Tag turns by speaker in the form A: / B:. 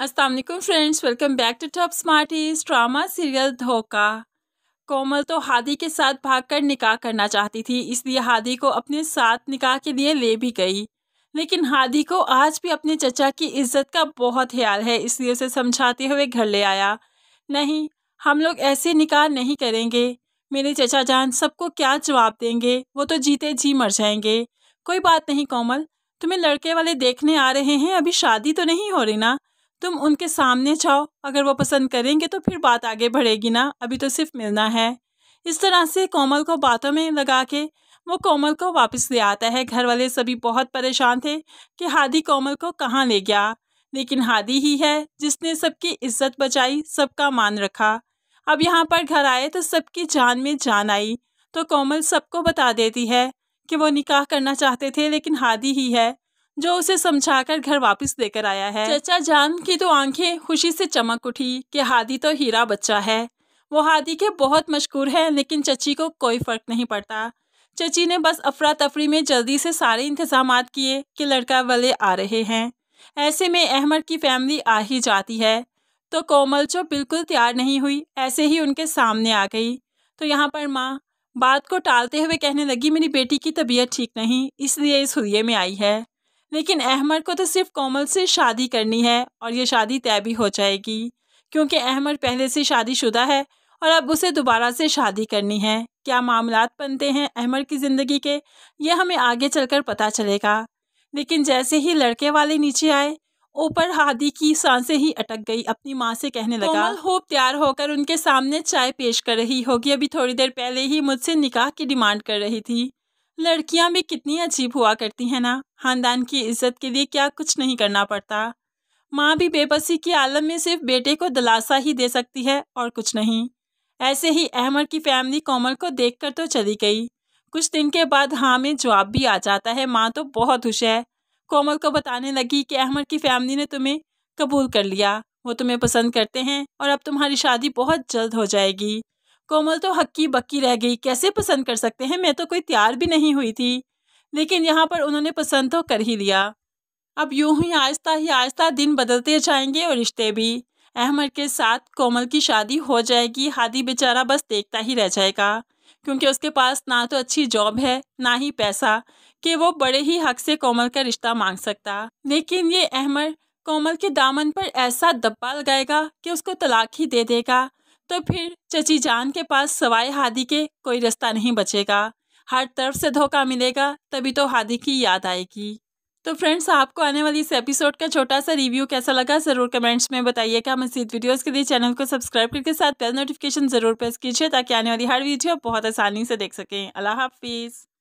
A: Aslam friends welcome back to top smarties drama serial Dhokha कोमल तो हादी के साथ भागकर निकाह करना चाहती थी इसलिए हादी को अपने साथ निकाह के लिए ले भी गई लेकिन हादी को आज भी अपने चचा की इज्जत का बहुत ख्याल है इसलिए उसे समझाते हुए घर ले आया नहीं हम लोग ऐसे निकाह नहीं करेंगे मेरे चचा जान सबको क्या जवाब देंगे वो तो जीते जी मर जाएंगे कोई बात नहीं कोमल तुम्हें लड़के वाले देखने आ रहे हैं अभी शादी तो नहीं हो रही ना तुम उनके सामने जाओ अगर वो पसंद करेंगे तो फिर बात आगे बढ़ेगी ना अभी तो सिर्फ मिलना है इस तरह से कोमल को बातों में लगा के वो कोमल को वापस ले आता है घर वाले सभी बहुत परेशान थे कि हादी कोमल को कहाँ ले गया लेकिन हादी ही है जिसने सबकी इज्जत बचाई सबका मान रखा अब यहाँ पर घर आए तो सबकी जान में जान आई तो कोमल सबको बता देती है कि वो निकाह करना चाहते थे लेकिन हादी ही है जो उसे समझाकर घर वापस लेकर आया है चचा जान की तो आंखें खुशी से चमक उठी कि हादी तो हीरा बच्चा है वो हादी के बहुत मशहूर है लेकिन चची को कोई फ़र्क नहीं पड़ता चची ने बस अफरा तफरी में जल्दी से सारे इंतजाम किए कि लड़का वाले आ रहे हैं ऐसे में अहमद की फैमिली आ ही जाती है तो कोमल जो बिल्कुल तैयार नहीं हुई ऐसे ही उनके सामने आ गई तो यहाँ पर माँ बात को टालते हुए कहने लगी मेरी बेटी की तबीयत ठीक नहीं इसलिए इस हुए में आई है लेकिन अहमद को तो सिर्फ कोमल से शादी करनी है और ये शादी तय भी हो जाएगी क्योंकि अहमद पहले से शादीशुदा है और अब उसे दोबारा से शादी करनी है क्या मामला बनते हैं अहमद की ज़िंदगी के यह हमें आगे चलकर पता चलेगा लेकिन जैसे ही लड़के वाले नीचे आए ऊपर हादी की सांसें ही अटक गई अपनी माँ से कहने लगा कोमल होप तैयार होकर उनके सामने चाय पेश कर रही होगी अभी थोड़ी देर पहले ही मुझसे निकाह की डिमांड कर रही थी लड़कियां भी कितनी अजीब हुआ करती हैं ना खानदान की इज्जत के लिए क्या कुछ नहीं करना पड़ता माँ भी बेबसी के आलम में सिर्फ बेटे को दिलासा ही दे सकती है और कुछ नहीं ऐसे ही अहमद की फैमिली कोमल को देखकर तो चली गई कुछ दिन के बाद हाँ में जवाब भी आ जाता है माँ तो बहुत खुश है कोमल को बताने लगी कि अहमद की फैमिली ने तुम्हें कबूल कर लिया वो तुम्हें पसंद करते हैं और अब तुम्हारी शादी बहुत जल्द हो जाएगी कोमल तो हक्की बक्की रह गई कैसे पसंद कर सकते हैं मैं तो कोई तैयार भी नहीं हुई थी लेकिन यहाँ पर उन्होंने पसंद तो कर ही लिया अब यूं ही आहिस्ता ही आहिस्ता दिन बदलते जाएंगे और रिश्ते भी अहमद के साथ कोमल की शादी हो जाएगी हादी बेचारा बस देखता ही रह जाएगा क्योंकि उसके पास ना तो अच्छी जॉब है ना ही पैसा कि वो बड़े ही हक से कोमल का रिश्ता मांग सकता लेकिन ये अहमद कोमल के दामन पर ऐसा दब्बा लगाएगा कि उसको तलाक ही दे देगा तो फिर चची जान के पास सवाए हादी के कोई रास्ता नहीं बचेगा हर तरफ से धोखा मिलेगा तभी तो हादी की याद आएगी तो फ्रेंड्स आपको आने वाली इस एपिसोड का छोटा सा रिव्यू कैसा लगा ज़रूर कमेंट्स में बताइएगा मजीद वीडियोस के लिए चैनल को सब्सक्राइब करके साथ बेल नोटिफिकेशन ज़रूर प्रेस कीजिए ताकि आने वाली हर वीडियो बहुत आसानी से देख सकें अल्लाह हाफिज़